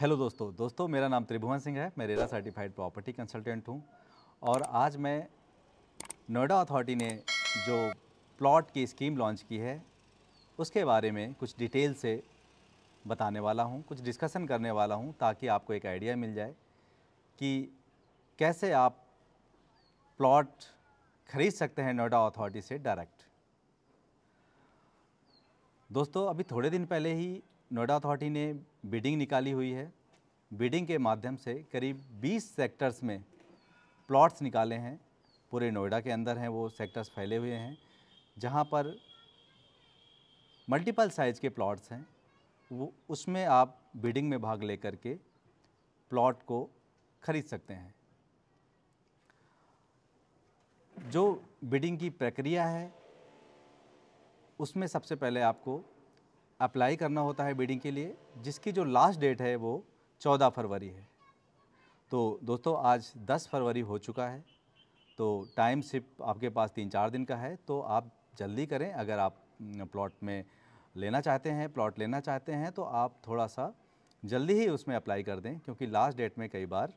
hello दोस्तों दोस्तों मेरा नाम त्रिभुवन सिंह है मैं रेरा सर्टिफाइड प्रॉपर्टी कंसल्टेंट हूँ और आज मैं नोएडा अथॉरिटी ने जो प्लॉट की स्कीम लॉन्च की है उसके बारे में कुछ डिटेल से बताने वाला हूँ कुछ डिस्कशन करने वाला हूँ ताकि आपको एक आइडिया मिल जाए कि कैसे आप प्लॉट खरीद सकते हैं नोएडा अथॉरिटी से डायरेक्ट दोस्तों अभी थोड़े दिन पहले ही नोएडा अथॉरिटी ने बिडिंग निकाली हुई है बिडिंग के माध्यम से करीब 20 सेक्टर्स में प्लॉट्स निकाले हैं पूरे नोएडा के अंदर हैं वो सेक्टर्स फैले हुए हैं जहाँ पर मल्टीपल साइज़ के प्लॉट्स हैं वो उसमें आप बिडिंग में भाग लेकर के प्लॉट को खरीद सकते हैं जो बिडिंग की प्रक्रिया है उसमें सबसे पहले आपको अप्लाई करना होता है बीडिंग के लिए जिसकी जो लास्ट डेट है वो चौदह फरवरी है तो दोस्तों आज दस फरवरी हो चुका है तो टाइम सिर्फ आपके पास तीन चार दिन का है तो आप जल्दी करें अगर आप प्लॉट में लेना चाहते हैं प्लॉट लेना चाहते हैं तो आप थोड़ा सा जल्दी ही उसमें अप्लाई कर दें क्योंकि लास्ट डेट में कई बार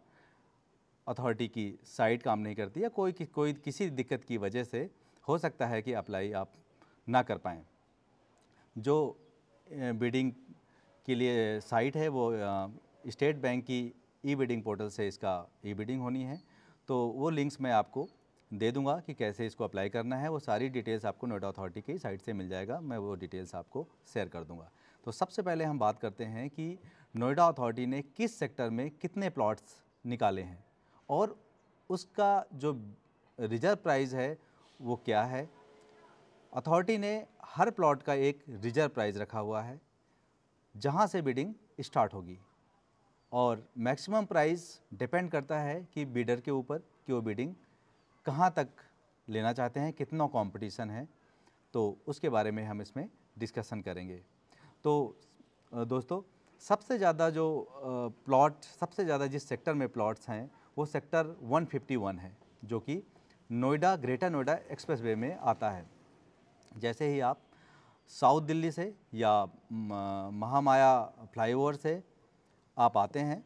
अथॉरिटी की साइट काम नहीं करती या कोई कि, कोई किसी दिक्कत की वजह से हो सकता है कि अप्लाई आप ना कर पाएँ जो बिडिंग के लिए साइट है वो स्टेट बैंक की ई बिडिंग पोर्टल से इसका ई बिडिंग होनी है तो वो लिंक्स मैं आपको दे दूंगा कि कैसे इसको अप्लाई करना है वो सारी डिटेल्स आपको नोएडा अथॉरिटी की साइट से मिल जाएगा मैं वो डिटेल्स आपको शेयर कर दूंगा तो सबसे पहले हम बात करते हैं कि नोएडा अथॉरिटी ने किस सेक्टर में कितने प्लॉट्स निकाले हैं और उसका जो रिजर्व प्राइस है वो क्या है अथॉरिटी ने हर प्लॉट का एक रिजर्व प्राइस रखा हुआ है जहां से बिडिंग स्टार्ट होगी और मैक्सिमम प्राइस डिपेंड करता है कि बीडर के ऊपर कि वो बिडिंग कहाँ तक लेना चाहते हैं कितना कंपटीशन है तो उसके बारे में हम इसमें डिस्कशन करेंगे तो दोस्तों सबसे ज़्यादा जो प्लॉट सबसे ज़्यादा जिस सेक्टर में प्लॉट्स हैं वो सेक्टर 151 है जो कि नोएडा ग्रेटर नोएडा एक्सप्रेसवे में आता है जैसे ही आप साउथ दिल्ली से या महामाया फ्लाईओवर से आप आते हैं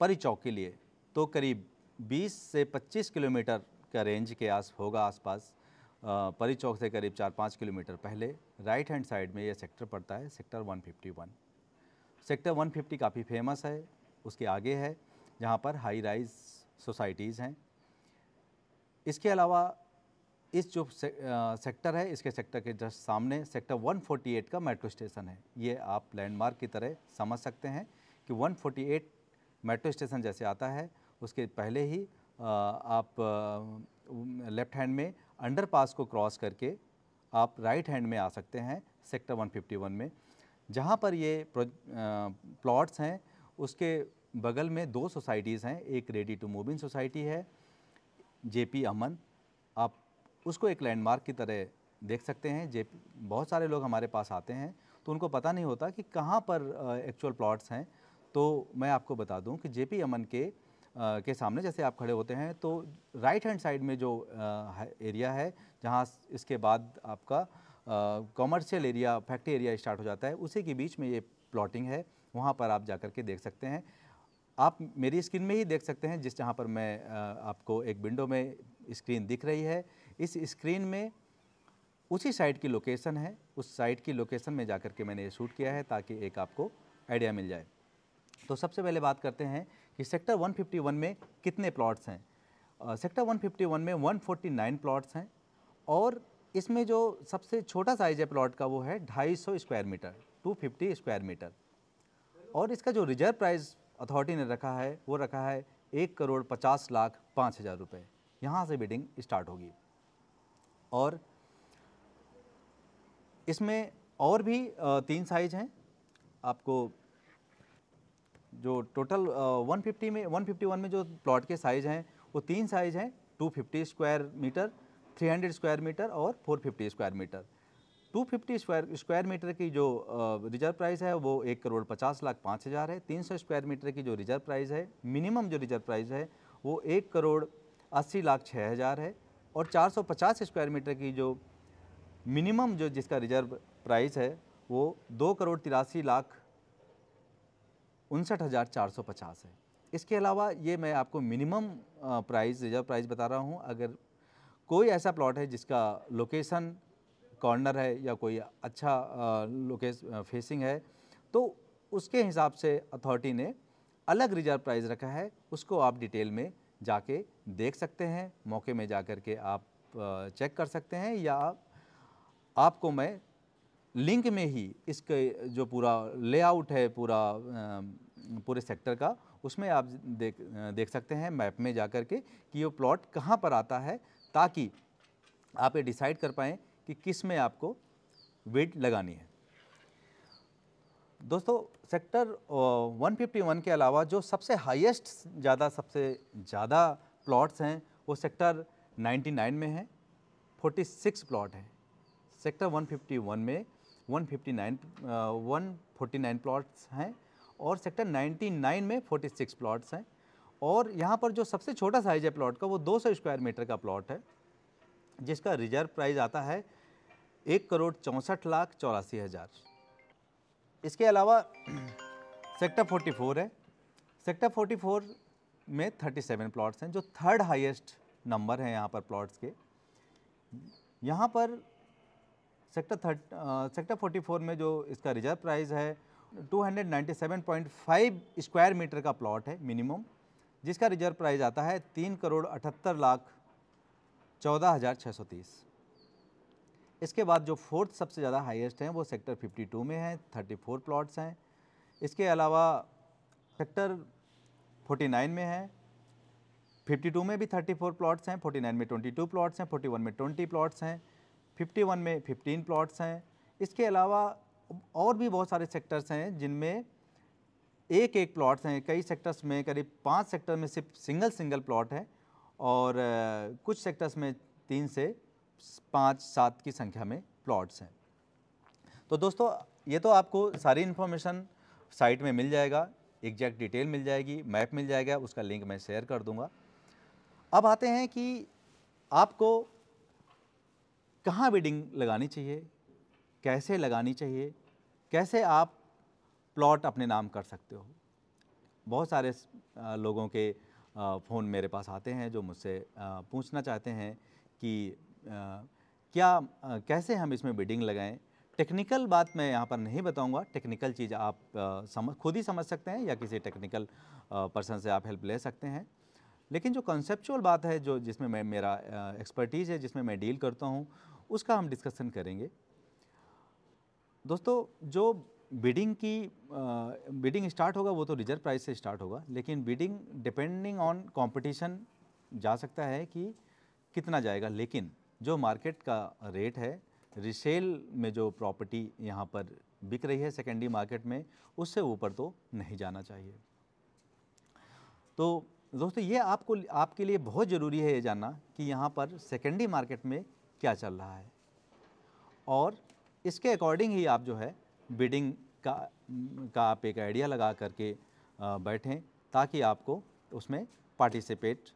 परी चौक के लिए तो करीब 20 से 25 किलोमीटर का रेंज के आस होगा आसपास परी चौक से करीब चार पाँच किलोमीटर पहले राइट हैंड साइड में यह सेक्टर पड़ता है सेक्टर 151 सेक्टर 150 काफ़ी फेमस है उसके आगे है जहाँ पर हाई राइज सोसाइटीज़ हैं इसके अलावा इस जो से, आ, सेक्टर है इसके सेक्टर के जस्ट सामने सेक्टर 148 का मेट्रो स्टेशन है ये आप लैंडमार्क की तरह समझ सकते हैं कि 148 मेट्रो स्टेशन जैसे आता है उसके पहले ही आ, आप लेफ़्ट हैंड में अंडरपास को क्रॉस करके आप राइट हैंड में आ सकते हैं सेक्टर 151 में जहाँ पर ये प्लॉट्स हैं उसके बगल में दो सोसाइटीज़ हैं एक ready to move in society है जे अमन आप उसको एक लैंडमार्क की तरह देख सकते हैं जे बहुत सारे लोग हमारे पास आते हैं तो उनको पता नहीं होता कि कहाँ पर एक्चुअल प्लॉट्स हैं तो मैं आपको बता दूं कि जे पी अमन के आ, के सामने जैसे आप खड़े होते हैं तो राइट हैंड साइड में जो आ, एरिया है जहाँ इसके बाद आपका commercial area factory area start हो जाता है उसी के बीच में ये प्लॉटिंग है वहाँ पर आप जा के देख सकते हैं आप मेरी स्क्रीन में ही देख सकते हैं जिस जहाँ पर मैं आ, आपको एक विंडो में स्क्रीन दिख रही है इस स्क्रीन में उसी साइट की लोकेशन है उस साइट की लोकेशन में जाकर के मैंने ये शूट किया है ताकि एक आपको आइडिया मिल जाए तो सबसे पहले बात करते हैं कि सेक्टर 151 में कितने प्लॉट्स हैं सेक्टर 151 में 149 प्लॉट्स हैं और इसमें जो सबसे छोटा साइज है प्लॉट का वो है 250 स्क्वायर मीटर 250 स्क्वायर मीटर और इसका जो रिजर्व प्राइस अथॉरिटी ने रखा है वो रखा है एक करोड़ पचास लाख पाँच हज़ार रुपये यहाँ से बिडिंग स्टार्ट होगी और इसमें और भी तीन साइज हैं आपको जो टोटल 150 में 151 में जो प्लॉट के साइज हैं वो तीन साइज हैं 250 स्क्वायर मीटर 300 स्क्वायर मीटर और 450 square metre 250 square square metre की जो रिजर्व प्राइस है वो एक करोड़ पचास लाख पाँच हज़ार है तीन सौ स्क्वायर मीटर की जो रिजर्व प्राइस है मिनिमम जो रिजर्व प्राइस है वो एक करोड़ अस्सी लाख छः हज़ार है और 450 स्क्वायर मीटर की जो मिनिमम जो जिसका रिजर्व प्राइस है वो दो करोड़ तिरासी लाख उनसठ हज़ार चार सौ पचास है इसके अलावा ये मैं आपको मिनिमम प्राइस रिजर्व प्राइस बता रहा हूँ अगर कोई ऐसा प्लॉट है जिसका लोकेशन कॉर्नर है या कोई अच्छा लोकेश फेसिंग है तो उसके हिसाब से अथॉरिटी ने अलग रिजर्व प्राइस रखा है उसको आप डिटेल में जाके देख सकते हैं मौके में जा कर के आप चेक कर सकते हैं या आपको मैं लिंक में ही इसके जो पूरा लेआउट है पूरा पूरे सेक्टर का उसमें आप देख देख सकते हैं मैप में जा कर के कि वो प्लॉट कहाँ पर आता है ताकि आप ये डिसाइड कर पाएँ कि किस में आपको वेट लगानी है दोस्तों सेक्टर 151 के अलावा जो सबसे हाईएस्ट ज़्यादा सबसे ज़्यादा प्लॉट्स हैं वो सेक्टर 99 में हैं 46 प्लॉट हैं सेक्टर 151 में 159 uh, 149 प्लॉट्स हैं और सेक्टर 99 में 46 प्लॉट्स हैं और यहाँ पर जो सबसे छोटा साइज है प्लॉट का वो 200 स्क्वायर मीटर का प्लॉट है जिसका रिजर्व प्राइस आता है एक करोड़ चौंसठ लाख चौरासी हज़ार इसके अलावा सेक्टर 44 है सेक्टर 44 में 37 प्लॉट्स हैं जो थर्ड हाईएस्ट नंबर हैं यहाँ पर प्लॉट्स के यहाँ पर सेक्टर थर्ट सेक्टर फोर में जो इसका रिजर्व प्राइस है 297.5 स्क्वायर मीटर का प्लॉट है मिनिमम जिसका रिजर्व प्राइस आता है तीन करोड़ अठहत्तर लाख चौदह हज़ार छः सौ तीस इसके बाद जो फोर्थ सबसे ज़्यादा हाईएस्ट हैं वो सेक्टर 52 में हैं 34 प्लॉट्स हैं इसके अलावा सेक्टर 49 में है 52 में भी 34 प्लॉट्स हैं 49 में 22 प्लॉट्स हैं 41 में 20 प्लॉट्स हैं 51 में 15 प्लॉट्स हैं इसके अलावा और भी बहुत सारे सेक्टर्स हैं जिनमें एक एक प्लॉट्स हैं कई सेक्टर्स में करीब पाँच सेक्टर में सिर्फ सिंगल सिंगल प्लॉट है और कुछ सेक्टर्स में तीन से पाँच सात की संख्या में प्लॉट्स हैं तो दोस्तों ये तो आपको सारी इन्फॉर्मेशन साइट में मिल जाएगा एग्जैक्ट डिटेल मिल जाएगी मैप मिल जाएगा उसका लिंक मैं शेयर कर दूंगा अब आते हैं कि आपको कहाँ बिडिंग लगानी चाहिए कैसे लगानी चाहिए कैसे आप प्लॉट अपने नाम कर सकते हो बहुत सारे लोगों के फ़ोन मेरे पास आते हैं जो मुझसे पूछना चाहते हैं कि क्या कैसे हम इसमें बिडिंग लगाएं टेक्निकल बात मैं यहाँ पर नहीं बताऊँगा टेक्निकल चीज़ आप समझ खुद ही समझ सकते हैं या किसी टेक्निकल पर्सन से आप हेल्प ले सकते हैं लेकिन जो कॉन्सेपचुअल बात है जो जिसमें मैं मेरा एक्सपर्टीज़ है जिसमें मैं डील करता हूँ उसका हम डिस्कशन करेंगे दोस्तों जो बिडिंग की बिडिंग स्टार्ट होगा वो तो रिजर्व प्राइस से स्टार्ट होगा लेकिन बिडिंग डिपेंडिंग ऑन कंपटीशन जा सकता है कि कितना जाएगा लेकिन जो मार्केट का रेट है रिसेल में जो प्रॉपर्टी यहाँ पर बिक रही है सेकेंडरी मार्केट में उससे ऊपर तो नहीं जाना चाहिए तो दोस्तों ये आपको आपके लिए बहुत ज़रूरी है ये जानना कि यहाँ पर सेकेंडरी मार्केट में क्या चल रहा है और इसके अकॉर्डिंग ही आप जो है बिडिंग का का आप एक आइडिया लगा करके बैठें ताकि आपको उसमें पार्टिसिपेट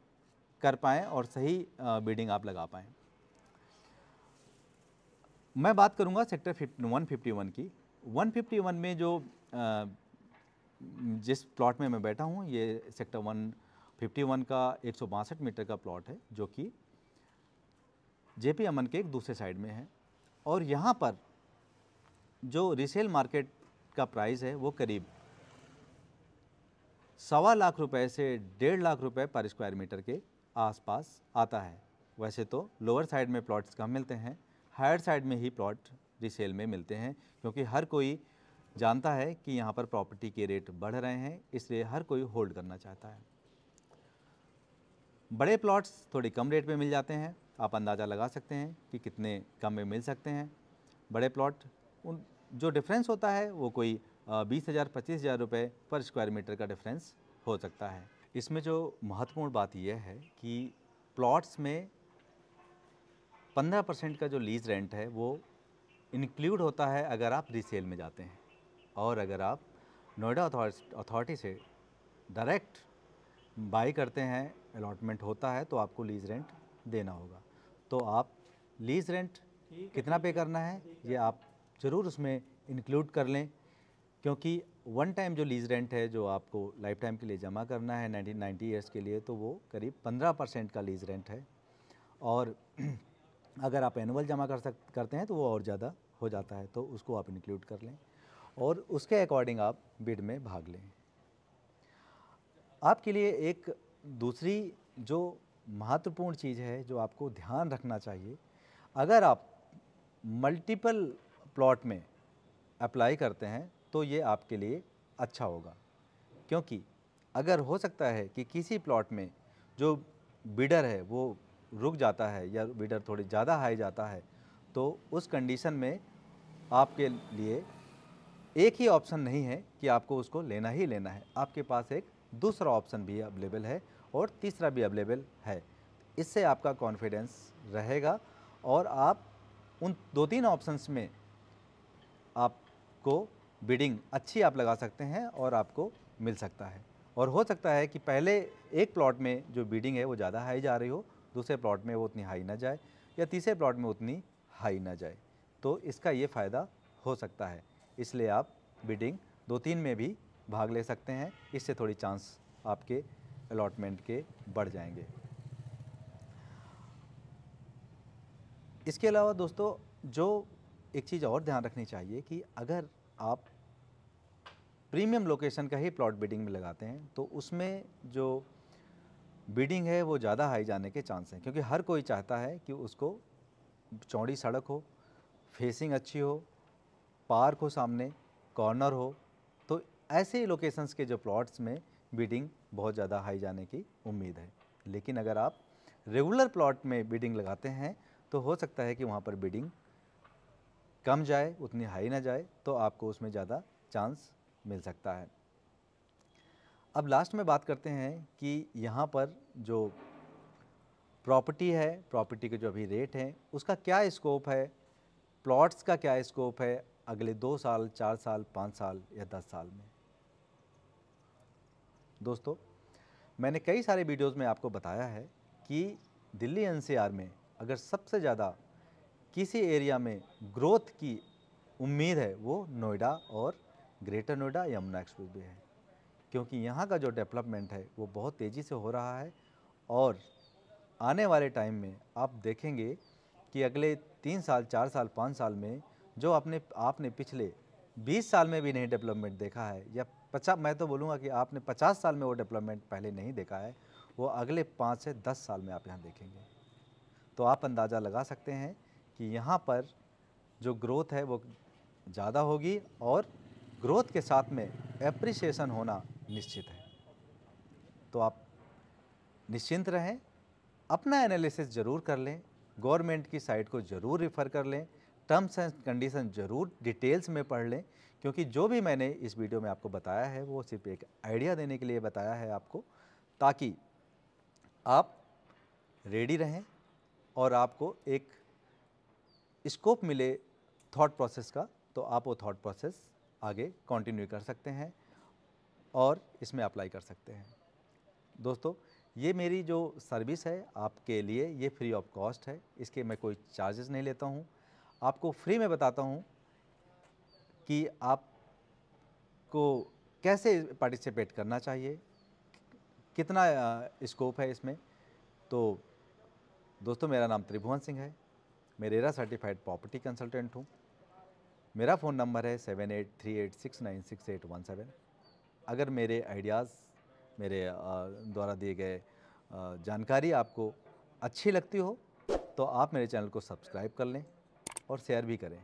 कर पाएँ और सही बिडिंग आप लगा पाएँ मैं बात करूंगा सेक्टर वन फिफ्टी वन की वन फिफ्टी वन में जो जिस प्लॉट में मैं बैठा हूँ ये सेक्टर वन फिफ्टी वन का एक मीटर का प्लॉट है जो कि जेपी अमन के एक दूसरे साइड में है और यहाँ पर जो रिसेल मार्केट का प्राइस है वो करीब सवा लाख रुपए से डेढ़ लाख रुपए पर स्क्वायर मीटर के आसपास आता है वैसे तो लोअर साइड में प्लॉट्स कम मिलते हैं हायर साइड में ही प्लॉट रिसेल में मिलते हैं क्योंकि हर कोई जानता है कि यहाँ पर प्रॉपर्टी के रेट बढ़ रहे हैं इसलिए हर कोई होल्ड करना चाहता है बड़े प्लॉट्स थोड़े कम रेट में मिल जाते हैं आप अंदाज़ा लगा सकते हैं कि कितने कम में मिल सकते हैं बड़े प्लॉट उन जो डिफरेंस होता है वो कोई बीस हज़ार पच्चीस हज़ार रुपये पर स्क्वायर मीटर का डिफरेंस हो सकता है इसमें जो महत्वपूर्ण बात यह है कि प्लॉट्स में पंद्रह परसेंट का जो लीज रेंट है वो इंक्लूड होता है अगर आप रीसेल में जाते हैं और अगर आप नोएडा अथॉरिटी से डायरेक्ट बाई करते हैं अलॉटमेंट होता है तो आपको लीज रेंट देना होगा तो आप लीज रेंट कितना पे करना है ये आप ज़रूर उसमें इंक्लूड कर लें क्योंकि वन टाइम जो लीज रेंट है जो आपको लाइफ टाइम के लिए जमा करना है नाइनटीन नाइन्टी ईयर्स के लिए तो वो करीब पंद्रह परसेंट का लीज रेंट है और अगर आप एनुअल जमा कर सक करते हैं तो वो और ज़्यादा हो जाता है तो उसको आप इंक्लूड कर लें और उसके अकॉर्डिंग आप बिड में भाग लें आपके लिए एक दूसरी जो महत्वपूर्ण चीज़ है जो आपको ध्यान रखना चाहिए अगर आप मल्टीपल प्लॉट में अप्लाई करते हैं तो ये आपके लिए अच्छा होगा क्योंकि अगर हो सकता है कि किसी प्लॉट में जो बिडर है वो रुक जाता है या बीटर थोड़ी ज़्यादा हाई जाता है तो उस कंडीशन में आपके लिए एक ही ऑप्शन नहीं है कि आपको उसको लेना ही लेना है आपके पास एक दूसरा ऑप्शन भी अवेलेबल है और तीसरा भी अवेलेबल है इससे आपका कॉन्फिडेंस रहेगा और आप उन दो तीन ऑप्शंस में आपको बिडिंग अच्छी आप लगा सकते हैं और आपको मिल सकता है और हो सकता है कि पहले एक प्लॉट में जो बीडिंग है वो ज़्यादा हाई जा रही हो दूसरे प्लॉट में वो उतनी हाई ना जाए या तीसरे प्लॉट में उतनी हाई ना जाए तो इसका ये फ़ायदा हो सकता है इसलिए आप बिडिंग दो तीन में भी भाग ले सकते हैं इससे थोड़ी चांस आपके अलॉटमेंट के बढ़ जाएंगे इसके अलावा दोस्तों जो एक चीज़ और ध्यान रखनी चाहिए कि अगर आप प्रीमियम लोकेशन का ही प्लॉट बिडिंग में लगाते हैं तो उसमें जो बीडिंग है वो ज़्यादा हाई जाने के चांस हैं क्योंकि हर कोई चाहता है कि उसको चौड़ी सड़क हो फेसिंग अच्छी हो पार्क हो सामने कॉर्नर हो तो ऐसे लोकेशंस के जो प्लॉट्स में बीडिंग बहुत ज़्यादा हाई जाने की उम्मीद है लेकिन अगर आप रेगुलर प्लॉट में बीडिंग लगाते हैं तो हो सकता है कि वहाँ पर बीडिंग कम जाए उतनी हाई ना जाए तो आपको उसमें ज़्यादा चांस मिल सकता है अब लास्ट में बात करते हैं कि यहाँ पर जो प्रॉपर्टी है प्रॉपर्टी के जो अभी रेट हैं उसका क्या स्कोप है प्लॉट्स का क्या स्कोप है अगले दो साल चार साल पाँच साल या दस साल में दोस्तों मैंने कई सारे वीडियोज़ में आपको बताया है कि दिल्ली एनसीआर में अगर सबसे ज़्यादा किसी एरिया में ग्रोथ की उम्मीद है वो नोएडा और ग्रेटर नोएडा यमुना एक्सप्रेस है क्योंकि यहाँ का जो डेवलपमेंट है वो बहुत तेज़ी से हो रहा है और आने वाले टाइम में आप देखेंगे कि अगले तीन साल चार साल पाँच साल में जो अपने आपने पिछले बीस साल में भी नहीं डेवलपमेंट देखा है या पचास मैं तो बोलूँगा कि आपने पचास साल में वो डेवलपमेंट पहले नहीं देखा है वो अगले पाँच से दस साल में आप यहाँ देखेंगे तो आप अंदाज़ा लगा सकते हैं कि यहाँ पर जो ग्रोथ है वो ज़्यादा होगी और ग्रोथ के साथ में एप्रिसिएशन होना निश्चित है तो आप निश्चिंत रहें अपना एनालिसिस ज़रूर कर लें गवर्नमेंट की साइट को ज़रूर रिफ़र कर लें टर्म्स एंड कंडीशन ज़रूर डिटेल्स में पढ़ लें क्योंकि जो भी मैंने इस वीडियो में आपको बताया है वो सिर्फ एक आइडिया देने के लिए बताया है आपको ताकि आप रेडी रहें और आपको एक स्कोप मिले थॉट प्रोसेस का तो आप वो थॉट प्रोसेस आगे कंटिन्यू कर सकते हैं और इसमें अप्लाई कर सकते हैं दोस्तों ये मेरी जो सर्विस है आपके लिए ये फ्री ऑफ कॉस्ट है इसके मैं कोई चार्जेस नहीं लेता हूँ आपको फ्री में बताता हूँ कि आप को कैसे पार्टिसिपेट करना चाहिए कितना स्कोप है इसमें तो दोस्तों मेरा नाम त्रिभुवन सिंह है मैं रेरा सर्टिफाइड प्रॉपर्टी कंसल्टेंट हूँ मेरा फ़ोन नंबर है seven eight three eight six nine six eight one seven अगर मेरे आइडियाज़ मेरे द्वारा दिए गए जानकारी आपको अच्छी लगती हो तो आप मेरे चैनल को सब्सक्राइब कर लें और शेयर भी करें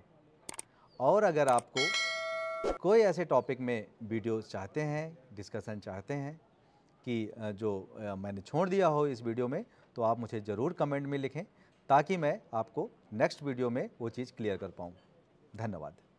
और अगर आपको कोई ऐसे टॉपिक में वीडियो चाहते हैं डिस्कशन चाहते हैं कि जो मैंने छोड़ दिया हो इस वीडियो में तो आप मुझे ज़रूर कमेंट में लिखें ताकि मैं आपको नेक्स्ट वीडियो में वो चीज़ क्लियर कर पाऊँ धन्यवाद